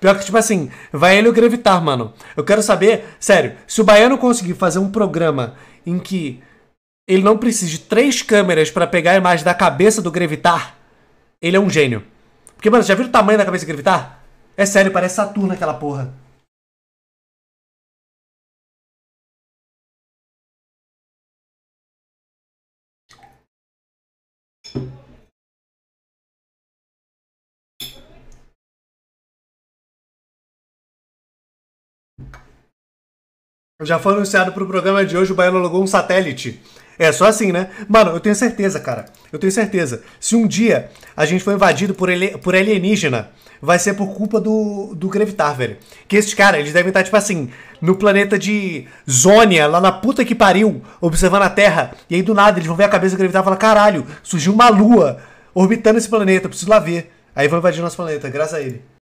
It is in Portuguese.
Pior que, tipo assim, vai ele o gravitar, mano. Eu quero saber, sério, se o Baiano conseguir fazer um programa em que ele não precise de três câmeras para pegar a imagem da cabeça do Grevitar, ele é um gênio. Porque, mano, já viu o tamanho da cabeça do Grevitar? É sério, parece Saturno aquela porra. Já foi anunciado pro programa de hoje, o Baiano alugou um satélite. É só assim, né? Mano, eu tenho certeza, cara. Eu tenho certeza. Se um dia a gente for invadido por, por alienígena, vai ser por culpa do, do Grevitar, velho. Que esses caras, eles devem estar, tá, tipo assim, no planeta de Zônia, lá na puta que pariu, observando a Terra. E aí do nada eles vão ver a cabeça do Grevitar e falar: caralho, surgiu uma lua orbitando esse planeta, preciso lá ver. Aí vão invadir nosso planeta, graças a ele.